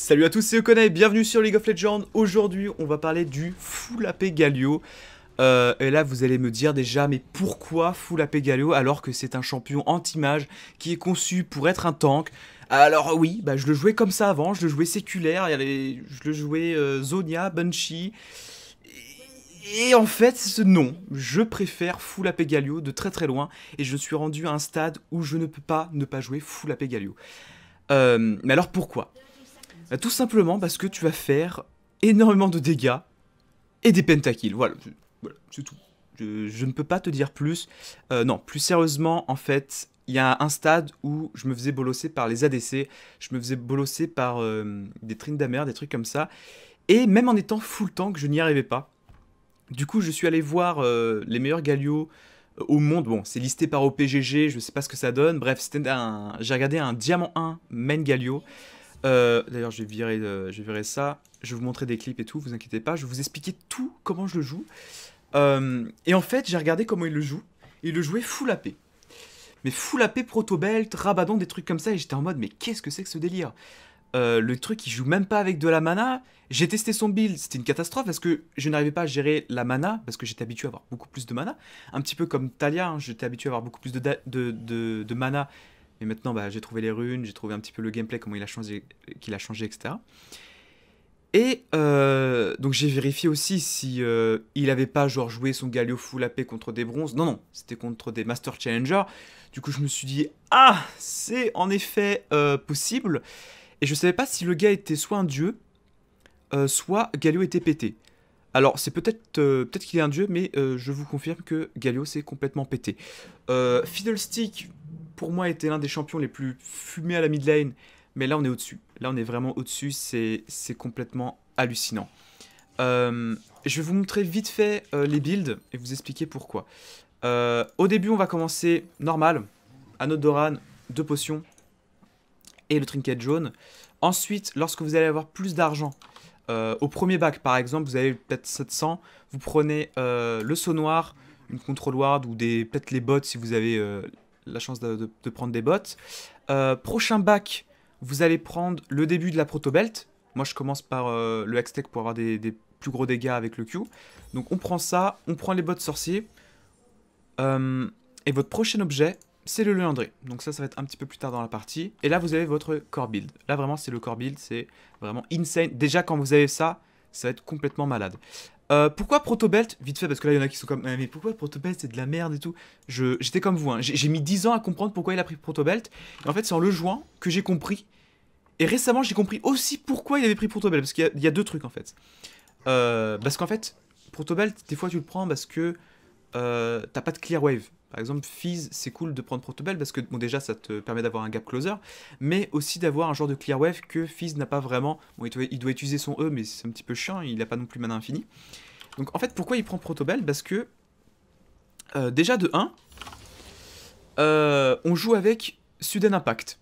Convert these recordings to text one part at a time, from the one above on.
Salut à tous, c'est Okona et bienvenue sur League of Legends. Aujourd'hui, on va parler du Full AP Galio. Euh, et là, vous allez me dire déjà, mais pourquoi Full AP Galio alors que c'est un champion anti-mage qui est conçu pour être un tank Alors oui, bah, je le jouais comme ça avant, je le jouais séculaire, je le jouais euh, Zonia, Banshee... Et en fait, non, je préfère Full AP Galio de très très loin, et je suis rendu à un stade où je ne peux pas ne pas jouer Full AP Galio. Euh, mais alors pourquoi bah, tout simplement parce que tu vas faire énormément de dégâts et des pentakills. Voilà, voilà c'est tout. Je, ne peux pas te dire plus. Euh, non, plus sérieusement, en fait, il y a un stade où je me faisais bolosser par les ADC, je me faisais bolosser par euh, des des Trindamer, des trucs comme ça. Et même en étant full tank, je n'y arrivais pas. Du coup, je suis allé voir euh, les meilleurs galios au monde. Bon, c'est listé par OPGG, je sais pas ce que ça donne. Bref, c'était un... j'ai regardé un Diamant 1 main galio euh, d'ailleurs, euh, je, vais virer ça. Je vous montrer des clips et tout, vous inquiétez pas. Je vous expliquer tout comment je le joue. Euh, et en fait, j'ai regardé comment il le joue. il le jouait full AP. Mais full AP, protobelt, rabadon, des trucs comme ça. Et j'étais en mode, mais qu'est-ce que c'est que ce délire le truc, il joue même pas avec de la mana. J'ai testé son build, c'était une catastrophe parce que je n'arrivais pas à gérer la mana parce que j'étais habitué à avoir beaucoup plus de mana. Un petit peu comme Talia, hein. j'étais habitué à avoir beaucoup plus de, de, de mana mais maintenant, bah, j'ai trouvé les runes, j'ai trouvé un petit peu le gameplay, comment il a changé, qu'il a changé, etc. Et euh, donc j'ai vérifié aussi si euh, il avait pas joué son Galio full AP contre des bronzes. Non non, c'était contre des Master Challenger. Du coup je me suis dit ah c'est en effet euh, possible. Et je savais pas si le gars était soit un dieu, soit Galio était pété. Alors c'est peut-être peut-être qu'il est un dieu, mais je vous confirme que Galio s'est complètement pété. Fiddlestick pour moi, était l'un des champions les plus fumés à la mid lane. Mais là, on est au-dessus. Là, on est vraiment au-dessus. C'est complètement hallucinant. Euh, je vais vous montrer vite fait euh, les builds et vous expliquer pourquoi. Euh, au début, on va commencer normal. Anneau Doran, deux potions et le trinket jaune. Ensuite, lorsque vous allez avoir plus d'argent, au premier bac par exemple, vous avez peut-être 700, vous prenez le saut noir, une contrôle ward ou peut-être les bottes si vous avez la chance de, prendre des bottes. Euh, prochain bac, vous allez prendre le début de la proto belt Moi, je commence par euh, le Hextech pour avoir des, plus gros dégâts avec le Q. Donc, on prend ça, on prend les bottes sorciers. Euh, et votre prochain objet, c'est le Leandré. Donc ça, ça va être un petit peu plus tard dans la partie. Et là, vous avez votre core build. Là, vraiment, c'est le core build. C'est vraiment insane. Déjà, quand vous avez ça, ça va être complètement malade. Euh, pourquoi Protobelt Vite fait, parce que là, il y en a qui sont comme. Mais pourquoi Protobelt, c'est de la merde et tout J'étais comme vous, hein. j'ai mis 10 ans à comprendre pourquoi il a pris Protobelt. Et en fait, c'est en le jouant que j'ai compris. Et récemment, j'ai compris aussi pourquoi il avait pris Protobelt. Parce qu'il y, y, a deux trucs, en fait. Euh, parce qu'en fait, Protobelt, des fois, tu le prends parce que euh, t'as pas de clear wave. Par exemple, Fizz, c'est cool de prendre protobelt parce que bon, déjà ça te permet d'avoir un gap closer, mais aussi d'avoir un genre de clear wave que Fizz n'a pas vraiment. Bon, il doit, utiliser son E, mais c'est un petit peu chiant, il n'a pas non plus mana infini. Donc en fait, pourquoi il prend protobelt Parce que euh, déjà de 1, euh, on joue avec Sudden Impact.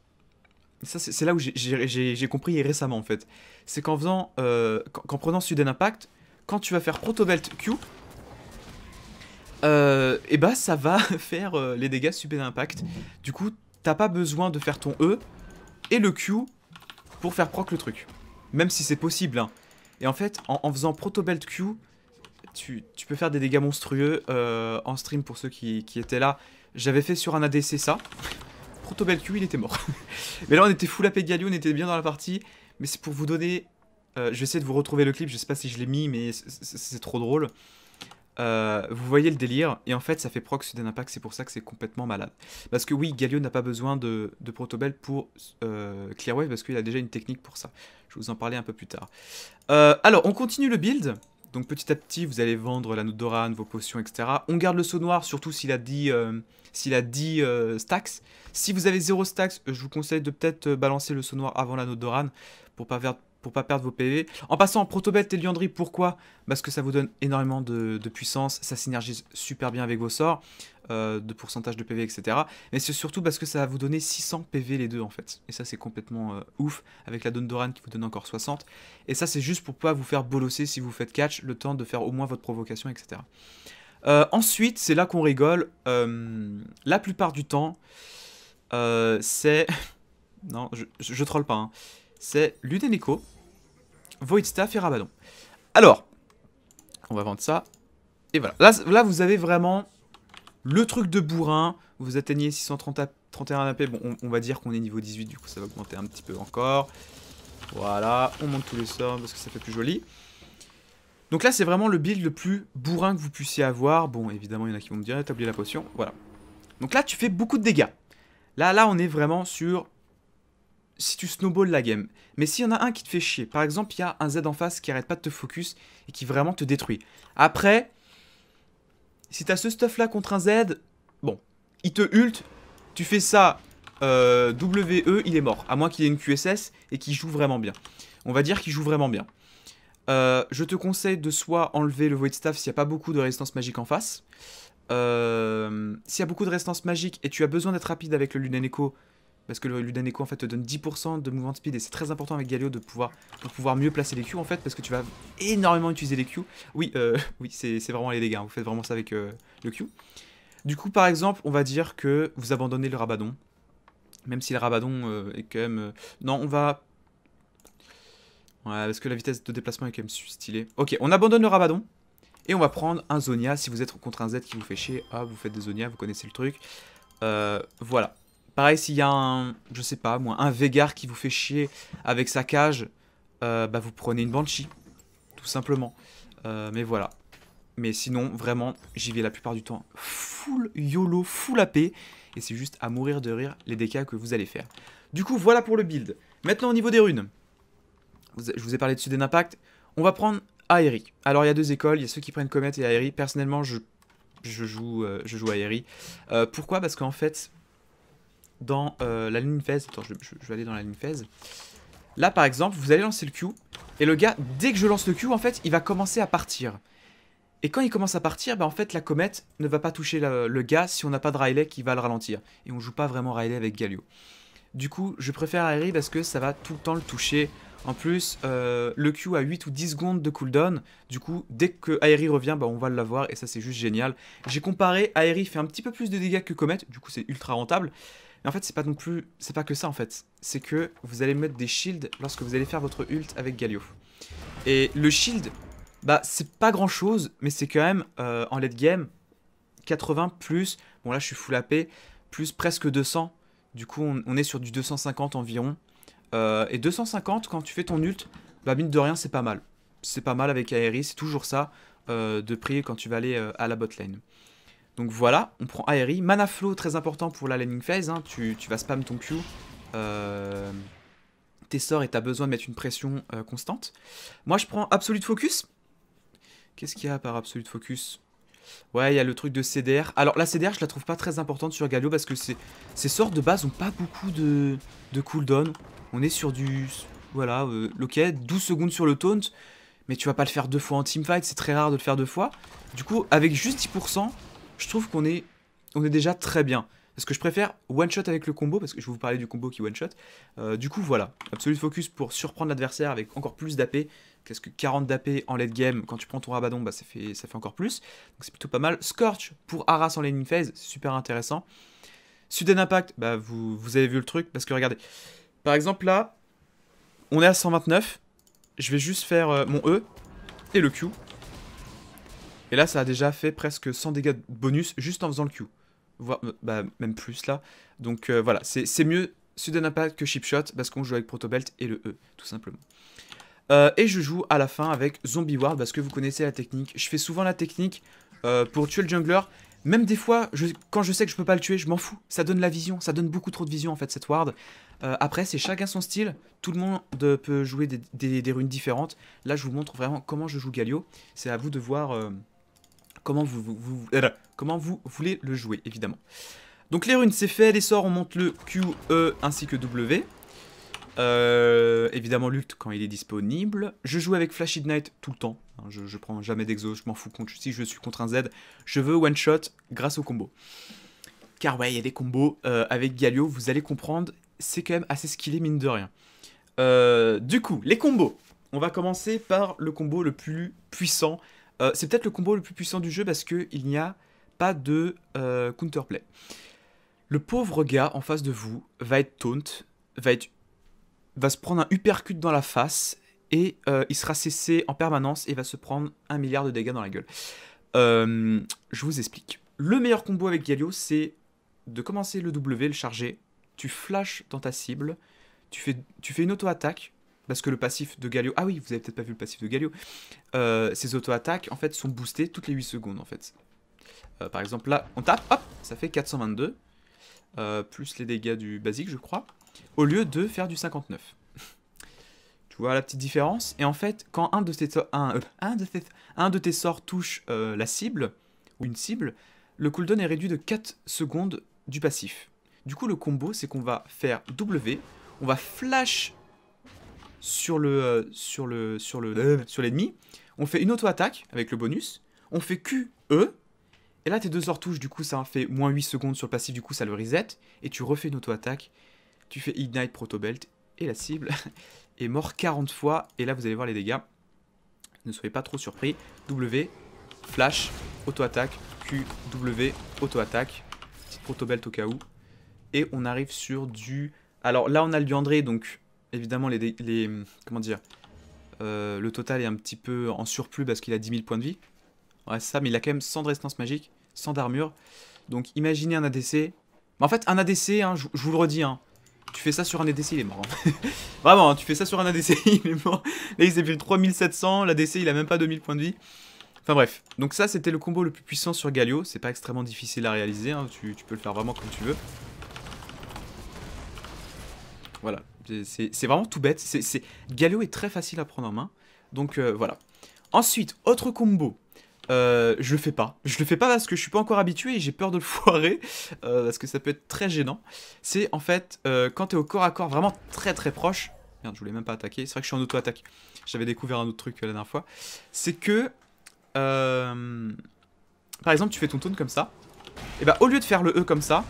Ça, c'est là où j'ai compris récemment en fait. C'est qu'en prenant Sudden Impact, quand tu vas faire Protobelt Q, et euh, eh bah ben, ça va faire euh, les dégâts super d'impact. Du coup, t'as pas besoin de faire ton E et le Q pour faire proc le truc. Même si c'est possible. Hein. Et en fait, en, en faisant Protobelt Q, tu, peux faire des dégâts monstrueux euh, en stream pour ceux qui, étaient là. J'avais fait sur un ADC ça. Protobelt Q, il était mort. mais là, on était full AP Galio, on était bien dans la partie. Mais c'est pour vous donner... je vais essayer de vous retrouver le clip, je sais pas si je l'ai mis, mais c'est trop drôle. Euh, vous voyez le délire, et en fait ça fait proc d'un impact, c'est pour ça que c'est complètement malade. Parce que oui, Galio n'a pas besoin de, de Protobel pour euh, Clearwave, parce qu'il a déjà une technique pour ça. Je vous en parler un peu plus tard. Euh, alors, on continue le build. Donc petit à petit, vous allez vendre la Note d'Oran, vos potions, etc. On garde le saut noir, surtout s'il a 10, euh, s'il a dit stacks. Si vous avez zéro stacks, je vous conseille de peut-être balancer le saut noir avant Note d'Oran, pour pas perdre pour pas perdre vos PV. En passant, Protobelt et Liandry, pourquoi Parce que ça vous donne énormément de, puissance, ça synergise super bien avec vos sorts, euh, de pourcentage de PV, etc. Mais c'est surtout parce que ça va vous donner 600 PV les deux, en fait. Et ça, c'est complètement euh, ouf, avec la donne doran qui vous donne encore 60. Et ça, c'est juste pour pas vous faire bolosser si vous faites catch, le temps de faire au moins votre provocation, etc. Euh, ensuite, c'est là qu'on rigole. la plupart du temps, c'est... non, je, je, troll pas, hein. C'est Ludeneko Staff et Rabadon. Alors, on va vendre ça. Et voilà. Là, vous avez vraiment le truc de bourrin. Vous atteignez 631 AP, Bon, on, va dire qu'on est niveau 18, du coup ça va augmenter un petit peu encore. Voilà, on monte tous les sorts parce que ça fait plus joli. Donc là, c'est vraiment le build le plus bourrin que vous puissiez avoir. Bon, évidemment, il y en a qui vont me dire, eh, t'as la potion. Voilà. Donc là, tu fais beaucoup de dégâts. Là, là, on est vraiment sur si tu snowballes la game. Mais s'il y en a un qui te fait chier, par exemple, il y a un Z en face qui arrête pas de te focus et qui vraiment te détruit. Après, si t'as ce stuff là contre un Z, bon, il te ult, tu fais ça, euh, WE, il est mort. À moins qu'il ait une QSS et qu'il joue vraiment bien. On va dire qu'il joue vraiment bien. Euh, je te conseille de soit enlever le Void Staff s'il n'y a pas beaucoup de résistance magique en face. Euh, s'il y a beaucoup de résistance magique et tu as besoin d'être rapide avec le Lunen parce que le Ludaneco en fait te donne 10% de mouvement de speed et c'est très important avec Galio de pouvoir, pouvoir mieux placer les Q en fait parce que tu vas énormément utiliser les Q. Oui, euh, oui c'est vraiment les dégâts, hein. vous faites vraiment ça avec euh, le Q. Du coup par exemple on va dire que vous abandonnez le Rabadon, même si le Rabadon euh, est quand même... Non on va... parce que la vitesse de déplacement est quand même stylée. Ok on abandonne le Rabadon. Et on va prendre un Zonia, si vous êtes contre un Z qui vous fait chier, ah vous faites des Zonia, vous connaissez le truc. voilà, Pareil, s'il y a un, je sais pas moi, un Vegar qui vous fait chier avec sa cage, euh, bah vous prenez une Banshee, tout simplement. Euh, mais voilà. Mais sinon, vraiment, j'y vais la plupart du temps full YOLO, full AP. Et c'est juste à mourir de rire les dégâts que vous allez faire. Du coup, voilà pour le build. Maintenant, au niveau des runes. Je vous ai parlé dessus des impacts. On va prendre aerie Alors, il y a deux écoles. Il y a ceux qui prennent Comet et aerie Personnellement, je, joue, euh, joue pourquoi Parce qu'en fait, dans euh, la ligne faise je, vais aller dans la ligne phase. Là, par exemple, vous allez lancer le Q. Et le gars, dès que je lance le Q, en fait, il va commencer à partir. Et quand il commence à partir, bah, en fait, la comète ne va pas toucher le gars si on n'a pas de Riley qui va le ralentir. Et on joue pas vraiment Riley avec Galio. Du coup, je préfère Aery parce que ça va tout le temps le toucher. En plus, euh, le Q a 8 ou 10 secondes de cooldown. Du coup, dès que Aery revient, bah, on va l'avoir et ça, c'est juste génial. J'ai comparé, Aery fait un petit peu plus de dégâts que comète du coup, c'est ultra rentable en fait, c'est pas non plus, c'est pas que ça en fait. C'est que vous allez mettre des shields lorsque vous allez faire votre ult avec Galio. Et le shield, bah c'est pas grand chose, mais c'est quand même euh, en late game 80 plus, bon là je suis full AP, plus presque 200. Du coup, on, est sur du 250 environ. Euh, et 250, quand tu fais ton ult, bah mine de rien, c'est pas mal. C'est pas mal avec Aerie, c'est toujours ça euh, de prix quand tu vas aller à la botlane. Donc voilà, on prend Aerie. Mana Flow, très important pour la landing phase. Hein. Tu, vas spam ton Q. Euh, tes sorts et t'as besoin de mettre une pression euh, constante. Moi, je prends Absolute Focus. Qu'est-ce qu'il y a par Absolute Focus Ouais, il y a le truc de CDR. Alors, la CDR, je la trouve pas très importante sur Galio parce que ces sorts de base ont pas beaucoup de, cooldown. On est sur du... Voilà, euh, ok, 12 secondes sur le taunt. Mais tu vas pas le faire deux fois en teamfight, c'est très rare de le faire deux fois. Du coup, avec juste 10%, je trouve qu'on est, on est déjà très bien. Parce que je préfère one-shot avec le combo, parce que je vais vous parler du combo qui one-shot. Euh, du coup, voilà, Absolute Focus pour surprendre l'adversaire avec encore plus d'AP. Qu'est-ce que 40 d'AP en late game, quand tu prends ton rabadon, bah, ça, fait, ça fait encore plus. Donc c'est plutôt pas mal. Scorch pour Arras en laning phase, super intéressant. Sudden Impact, bah, vous, vous avez vu le truc, parce que regardez. Par exemple, là, on est à 129. Je vais juste faire euh, mon E et le Q. Et là, ça a déjà fait presque 100 dégâts de bonus juste en faisant le Q. Voire, euh, bah, même plus là. Donc euh, voilà, c'est mieux Sudden Impact que Shipshot parce qu'on joue avec Protobelt et le E, tout simplement. Euh, et je joue à la fin avec Zombie Ward parce que vous connaissez la technique. Je fais souvent la technique pour tuer le jungler. Même des fois, quand je sais que je peux pas le tuer, je m'en fous. Ça donne la vision, ça donne beaucoup trop de vision en fait cette ward. après, c'est chacun son style. Tout le monde peut jouer des, des, runes différentes. Là, je vous montre vraiment comment je joue Galio. C'est à vous de voir euh, comment vous, voulez le jouer, évidemment. Donc les runes, c'est fait. Les sorts, on monte le Q, E ainsi que W. Euh, évidemment, l'ult quand il est disponible. Je joue avec Flash Knight tout le temps. Hein, je, prends jamais d'exo, je m'en fous. Contre, si je suis contre un Z, je veux one-shot grâce au combo. Car ouais, il y a des combos euh, avec Galio, vous allez comprendre. C'est quand même assez skillé, mine de rien. du coup, les combos. On va commencer par le combo le plus puissant euh, c'est peut-être le combo le plus puissant du jeu parce qu'il n'y a pas de euh, counterplay. Le pauvre gars en face de vous va être taunt, va, être, va se prendre un uppercut dans la face et euh, il sera cessé en permanence et va se prendre un milliard de dégâts dans la gueule. je vous explique. Le meilleur combo avec Galio, c'est de commencer le W, le charger, tu flashes dans ta cible, tu fais, tu fais une auto-attaque, parce que le passif de Galio, ah oui, vous avez peut-être pas vu le passif de Galio, euh, ses auto-attaques en fait sont boostées toutes les 8 secondes en fait. Euh, par exemple là, on tape, hop, ça fait 422, euh, plus les dégâts du basique je crois, au lieu de faire du 59. tu vois la petite différence Et en fait, quand un de euh, un, de un de tes sorts touche la cible, ou une cible, le cooldown est réduit de 4 secondes du passif. Du coup le combo c'est qu'on va faire W, on va flash euh, sur le sur le sur euh. le sur l'ennemi. On fait une auto-attaque avec le bonus. On fait Q E. Et là, tes deux hors touches, du coup, ça fait moins 8 secondes sur le passif, du coup, ça le reset. Et tu refais une auto-attaque. Tu fais Ignite Proto-Belt. Et la cible est mort 40 fois. Et là, vous allez voir les dégâts. Ne soyez pas trop surpris. W, flash, auto-attaque. Q, W, auto-attaque. Petite Proto-Belt au cas où. Et on arrive sur du. Alors là, on a le du donc évidemment, les, les comment dire, euh, le total est un petit peu en surplus parce qu'il a 10 000 points de vie. Ouais, ça, mais il a quand même 100 de résistance magique, 100 d'armure. Donc imaginez un ADC. en fait, un ADC, hein, je vous le redis, hein, tu fais ça sur un ADC, il est mort. Hein. Vraiment, hein, tu fais ça sur un ADC, il est mort. Là, il s'est plus 3700, l'ADC, il a même pas 2000 points de vie. Enfin bref, donc ça c'était le combo le plus puissant sur Galio, c'est pas extrêmement difficile à réaliser, hein. tu peux le faire vraiment comme tu veux. Voilà, c'est vraiment tout bête. C'est Galio est très facile à prendre en main. Donc euh, voilà. Ensuite, autre combo. Euh, je le fais pas. Je le fais pas parce que je suis pas encore habitué et j'ai peur de le foirer. Euh, parce que ça peut être très gênant. C'est en fait quand t'es au corps à corps vraiment très très proche. Merde, je voulais même pas attaquer. C'est vrai que je suis en auto-attaque. J'avais découvert un autre truc la dernière fois. C'est que. par exemple, tu fais ton taunt comme ça. Et bah au lieu de faire le E comme ça,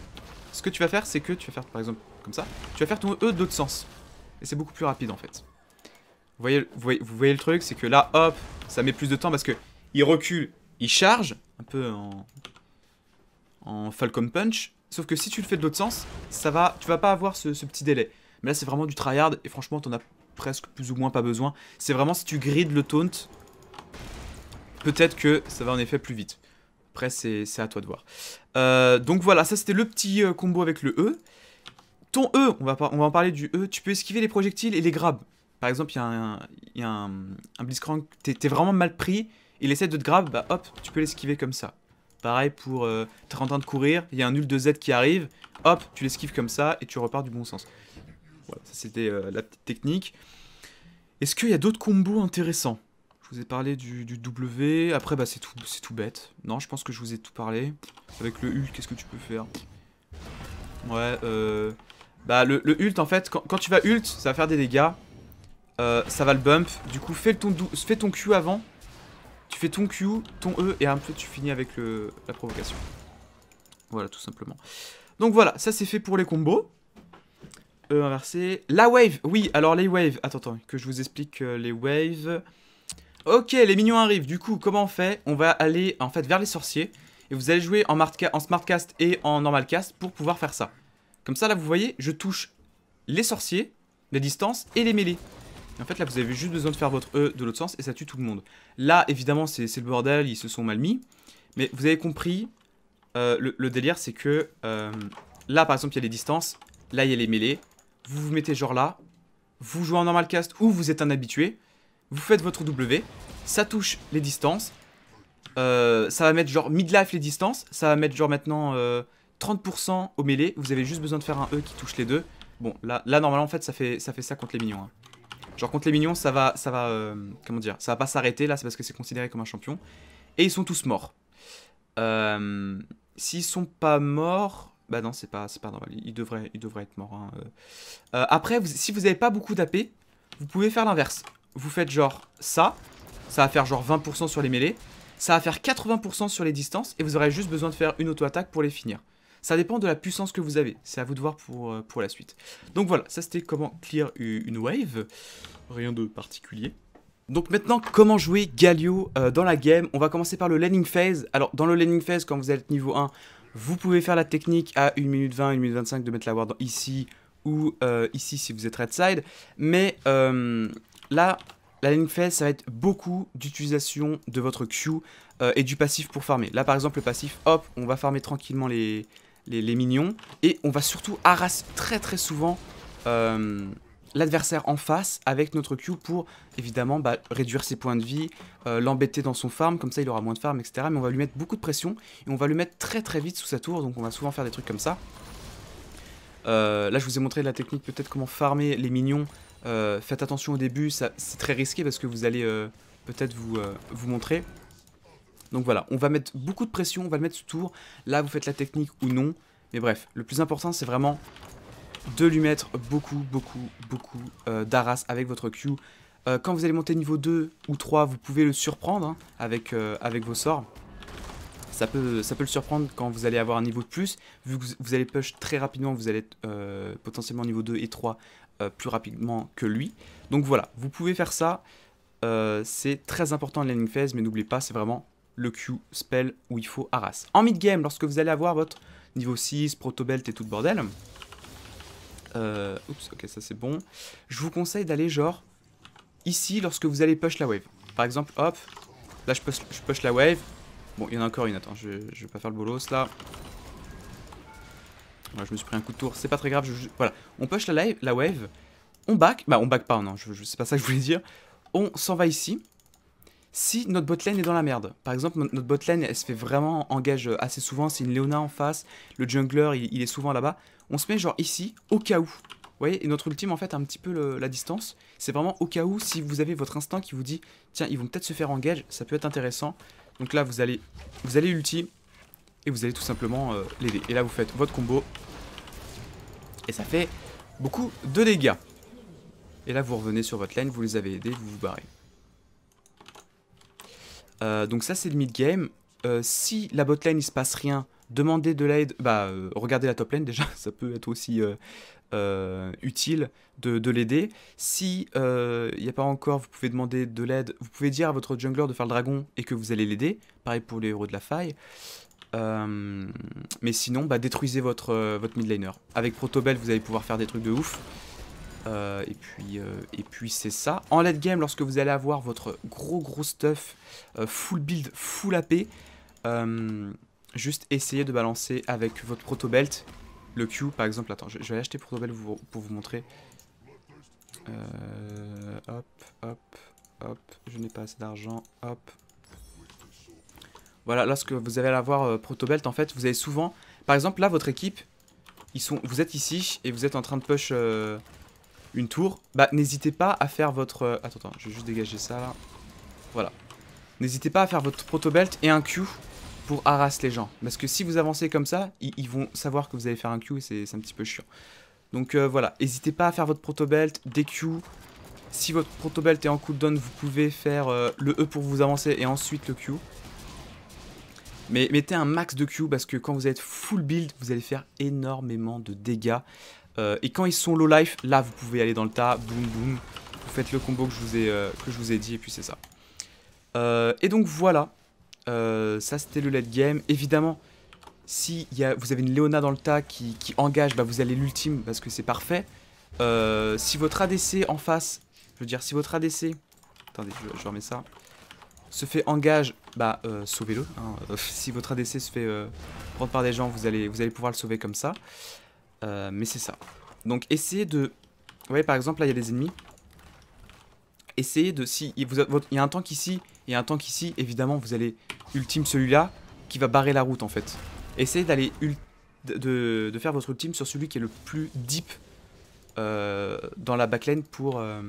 ce que tu vas faire, c'est que tu vas faire par exemple comme ça, tu vas faire ton E de l'autre sens. Et c'est beaucoup plus rapide en fait. Vous voyez, voyez, le truc, c'est que là, hop, ça met plus de temps parce que il recule, il charge, un peu en, en Falcon Punch. Sauf que si tu le fais de l'autre sens, ça va, tu vas pas avoir ce, petit délai. Mais là, c'est vraiment du tryhard et franchement, t'en as presque plus ou moins pas besoin. C'est vraiment si tu grides le taunt, peut-être que ça va en effet plus vite. Après, c'est à toi de voir. Euh, donc voilà, ça c'était le petit euh, combo avec le E. E, on va, on va en parler du E, tu peux esquiver les projectiles et les grabs. Par exemple, il y a un, y a un, un Blitzcrank, t'es vraiment mal pris, il essaie de te grab, bah hop, tu peux l'esquiver comme ça. Pareil pour, euh, t'es en train de courir, il y a un nul de Z qui arrive, hop, tu l'esquives comme ça et tu repars du bon sens. Voilà, ça c'était euh, la petite technique. Est-ce qu'il y a d'autres combos intéressants Je vous ai parlé du, W, après bah c'est tout, tout bête. Non, je pense que je vous ai tout parlé. Avec le U, qu'est-ce que tu peux faire Ouais, euh... Bah le, ult en fait, quand, tu vas ult, ça va faire des dégâts. Euh, ça va le bump. Du coup fais ton, fais ton Q avant. Tu fais ton Q, ton E et un peu tu finis avec le, la provocation. Voilà tout simplement. Donc voilà, ça c'est fait pour les combos. E euh, inversé. La wave Oui, alors les waves. Attends, attends, que je vous explique euh, les waves. Ok, les minions arrivent. Du coup, comment on fait On va aller en fait vers les sorciers. Et vous allez jouer en, en smartcast et en normalcast pour pouvoir faire ça. Comme ça, là, vous voyez, je touche les sorciers, les distances et les mêlées. en fait, là, vous avez juste besoin de faire votre E de l'autre sens et ça tue tout le monde. Là, évidemment, c'est le bordel, ils se sont mal mis. Mais vous avez compris, euh, le, délire, c'est que euh, là, par exemple, il y a les distances, là, il y a les mêlées. Vous vous mettez genre là, vous jouez en normal cast ou vous êtes un habitué, vous faites votre W, ça touche les distances, euh, ça va mettre genre mid-life les distances, ça va mettre genre maintenant 30% au mêlés, vous avez juste besoin de faire un E qui touche les deux. Bon, là, là normalement, en fait, ça fait ça, fait ça contre les minions. Hein. Genre, contre les minions, ça va, ça va euh, comment dire, ça va pas s'arrêter, là, c'est parce que c'est considéré comme un champion. Et ils sont tous morts. Euh, s'ils sont pas morts... Bah non, c'est pas, pas normal, ils devraient, ils devraient être morts. Hein, euh. après, si vous avez pas beaucoup d'AP, vous pouvez faire l'inverse. Vous faites genre ça, ça va faire genre 20% sur les mêlés, ça va faire 80% sur les distances, et vous aurez juste besoin de faire une auto-attaque pour les finir. Ça dépend de la puissance que vous avez. C'est à vous de voir pour, euh, pour la suite. Donc voilà, ça c'était comment clear une wave. Rien de particulier. Donc maintenant, comment jouer Galio euh, dans la game On va commencer par le landing phase. Alors dans le landing phase, quand vous êtes niveau 1, vous pouvez faire la technique à 1 minute 20, 1 minute 25 de mettre la ward ici ou euh, ici si vous êtes red side. Mais là, la landing phase, ça va être beaucoup d'utilisation de votre Q et du passif pour farmer. Là par exemple, le passif, hop, on va farmer tranquillement les, les, minions. Et on va surtout harasser très très souvent euh, l'adversaire en face avec notre Q pour évidemment bah, réduire ses points de vie, euh, l'embêter dans son farm, comme ça il aura moins de farm, etc. Mais on va lui mettre beaucoup de pression et on va le mettre très très vite sous sa tour, donc on va souvent faire des trucs comme ça. Euh, là je vous ai montré la technique peut-être comment farmer les minions. faites attention au début, c'est très risqué parce que vous allez peut-être vous, vous montrer. Donc voilà, on va mettre beaucoup de pression, on va le mettre sous tour. Là, vous faites la technique ou non. Mais bref, le plus important, c'est vraiment de lui mettre beaucoup, beaucoup, beaucoup euh, d'arras avec votre Q. Euh, quand vous allez monter niveau 2 ou 3, vous pouvez le surprendre hein, avec, euh, avec vos sorts. Ça peut, ça peut le surprendre quand vous allez avoir un niveau de plus. Vu que vous allez push très rapidement, vous allez être potentiellement niveau 2 et 3 plus rapidement que lui. Donc voilà, vous pouvez faire ça. c'est très important le landing phase, mais n'oubliez pas, c'est vraiment le Q spell où il faut Arras. En mid-game, lorsque vous allez avoir votre niveau 6, proto belt et tout le bordel, euh, oups, ok, ça c'est bon. Je vous conseille d'aller genre ici lorsque vous allez push la wave. Par exemple, hop, là je push, je push la wave. Bon, il y en a encore une, attends, je, je vais pas faire le boulot là. je me suis pris un coup de tour, c'est pas très grave. voilà, on push la, live, la wave, on back, bah on back pas, non, c'est pas ça que je voulais dire. On s'en va ici, si notre botlane est dans la merde. Par exemple, notre botlane, elle se fait vraiment engage euh, assez souvent. C'est une Leona en face, le jungler, il, est souvent là-bas. On se met genre ici, au cas où. Vous voyez, et notre ultime, en fait, un petit peu la distance. C'est vraiment au cas où, si vous avez votre instinct qui vous dit, tiens, ils vont peut-être se faire engage, ça peut être intéressant. Donc là, vous allez, vous allez ulti, et vous allez tout simplement euh, l'aider. Et là, vous faites votre combo, et ça fait beaucoup de dégâts. Et là, vous revenez sur votre lane, vous les avez aidés, vous vous barrez. Euh, donc ça c'est le mid-game. Euh, si la bot lane il se passe rien, demandez de l'aide, bah euh, regardez la top lane déjà, ça peut être aussi utile de, l'aider. Si il n'y a pas encore, vous pouvez demander de l'aide, vous pouvez dire à votre jungler de faire le dragon et que vous allez l'aider, pareil pour les héros de la faille. mais sinon, bah, détruisez votre, votre mid Avec bell vous allez pouvoir faire des trucs de ouf. Euh, et puis, euh, et puis c'est ça. En late game, lorsque vous allez avoir votre gros gros stuff, euh, full build, full AP, juste essayez de balancer avec votre proto belt le Q par exemple. Attends, je, vais vais acheter protobelt pour, pour vous montrer. hop, hop, hop, je n'ai pas assez d'argent, hop. Voilà, lorsque vous allez avoir belt en fait, vous avez souvent... Par exemple, là, votre équipe, ils sont, vous êtes ici et vous êtes en train de push une tour. Bah, n'hésitez pas à faire votre... Euh, attends, je vais juste dégager ça, là. Voilà. N'hésitez pas à faire votre protobelt et un Q pour harasser les gens. Parce que si vous avancez comme ça, ils, vont savoir que vous allez faire un Q et c'est un petit peu chiant. Donc euh, voilà, n'hésitez pas à faire votre protobelt, des Q. Si votre protobelt est en cooldown, vous pouvez faire euh, le E pour vous avancer et ensuite le Q. Mais mettez un max de Q parce que quand vous êtes full build, vous allez faire énormément de dégâts. Euh, et quand ils sont low life, là vous pouvez aller dans le tas, boum boum. Vous faites le combo que je vous ai, euh, que je vous ai dit et puis c'est ça. Euh, et donc voilà, ça c'était le late game. Évidemment, si vous avez une Léona dans le tas qui, engage, bah, vous allez l'ultime parce que c'est parfait. si votre ADC en face, je veux dire si votre ADC, attendez je, remets ça, se fait engage, bah sauvez-le. Hein. si votre ADC se fait prendre par des gens, vous allez, vous allez pouvoir le sauver comme ça. Euh, mais c'est ça. Donc essayez de... Vous voyez par exemple là il y a des ennemis. Essayez de... Si il y a un tank ici et un tank ici, évidemment vous allez ultime celui-là qui va barrer la route en fait. Essayez d'aller de, de, faire votre ultime sur celui qui est le plus deep euh, dans la backlane pour, euh,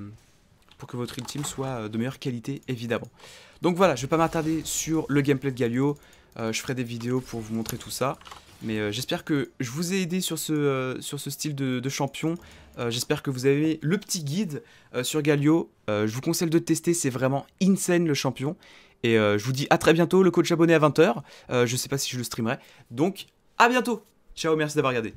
pour que votre ultime soit de meilleure qualité évidemment. Donc voilà, je vais pas m'attarder sur le gameplay de Galio. je ferai des vidéos pour vous montrer tout ça. Mais euh, j'espère que je vous ai aidé sur ce, euh, sur ce style de, champion. Euh, j'espère que vous avez le petit guide sur Galio. je vous conseille de tester, c'est vraiment insane le champion. Et je vous dis à très bientôt, le coach abonné à 20h. je ne sais pas si je le streamerai. Donc à bientôt. Ciao, merci d'avoir regardé.